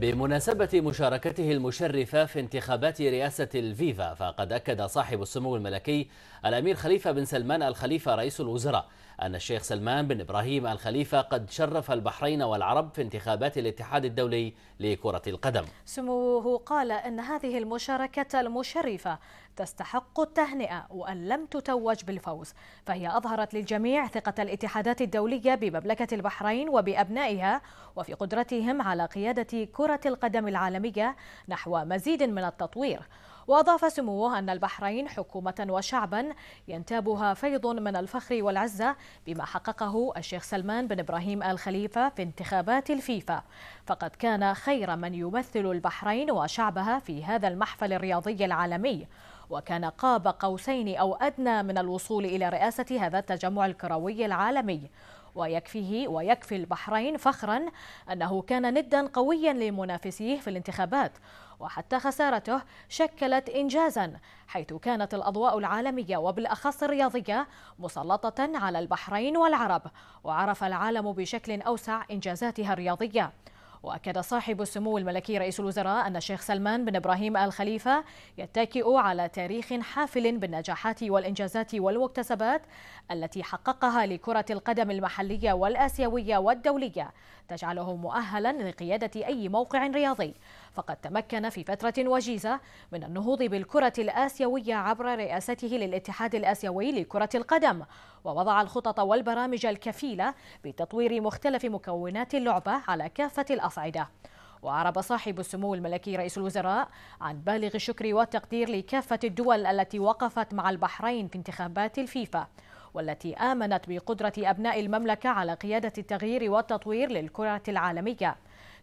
بمناسبة مشاركته المشرفة في انتخابات رئاسة الفيفا فقد أكد صاحب السمو الملكي الأمير خليفة بن سلمان الخليفة رئيس الوزراء أن الشيخ سلمان بن إبراهيم الخليفة قد شرف البحرين والعرب في انتخابات الاتحاد الدولي لكرة القدم سموه قال أن هذه المشاركة المشرفة تستحق التهنئة وأن لم تتوج بالفوز فهي أظهرت للجميع ثقة الاتحادات الدولية بمملكة البحرين وبأبنائها وفي قدرتهم على قيادة كرة القدم العالمية نحو مزيد من التطوير وأضاف سموه أن البحرين حكومة وشعبا ينتابها فيض من الفخر والعزة بما حققه الشيخ سلمان بن إبراهيم آل خليفة في انتخابات الفيفا فقد كان خير من يمثل البحرين وشعبها في هذا المحفل الرياضي العالمي وكان قاب قوسين أو أدنى من الوصول إلى رئاسة هذا التجمع الكروي العالمي ويكفيه ويكفي البحرين فخرا أنه كان ندا قويا لمنافسيه في الانتخابات وحتى خسارته شكلت إنجازا حيث كانت الأضواء العالمية وبالأخص الرياضية مسلطة على البحرين والعرب وعرف العالم بشكل أوسع إنجازاتها الرياضية وأكد صاحب السمو الملكي رئيس الوزراء أن الشيخ سلمان بن إبراهيم آل خليفة يتكئ على تاريخ حافل بالنجاحات والإنجازات والمكتسبات التي حققها لكرة القدم المحلية والآسيوية والدولية تجعله مؤهلا لقيادة أي موقع رياضي فقد تمكن في فترة وجيزة من النهوض بالكرة الآسيوية عبر رئاسته للاتحاد الآسيوي لكرة القدم ووضع الخطط والبرامج الكفيلة بتطوير مختلف مكونات اللعبة على كافة الأصعدة وأعرب صاحب السمو الملكي رئيس الوزراء عن بالغ الشكر والتقدير لكافة الدول التي وقفت مع البحرين في انتخابات الفيفا والتي آمنت بقدرة أبناء المملكة على قيادة التغيير والتطوير للكرة العالمية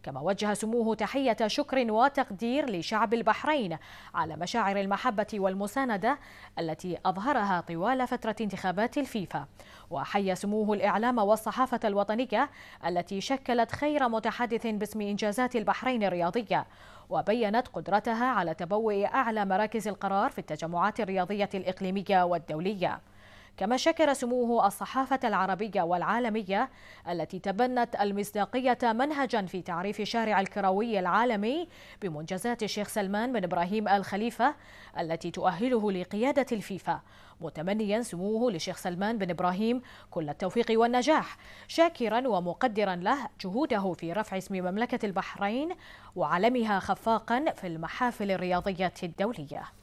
كما وجه سموه تحية شكر وتقدير لشعب البحرين على مشاعر المحبة والمساندة التي أظهرها طوال فترة انتخابات الفيفا وحي سموه الإعلام والصحافة الوطنية التي شكلت خير متحدث باسم إنجازات البحرين الرياضية وبينت قدرتها على تبوء أعلى مراكز القرار في التجمعات الرياضية الإقليمية والدولية كما شكر سموه الصحافة العربية والعالمية التي تبنت المصداقية منهجا في تعريف شارع الكروي العالمي بمنجزات الشيخ سلمان بن إبراهيم آل خليفة التي تؤهله لقيادة الفيفا متمنيا سموه للشيخ سلمان بن إبراهيم كل التوفيق والنجاح شاكرا ومقدرا له جهوده في رفع اسم مملكة البحرين وعلمها خفاقا في المحافل الرياضية الدولية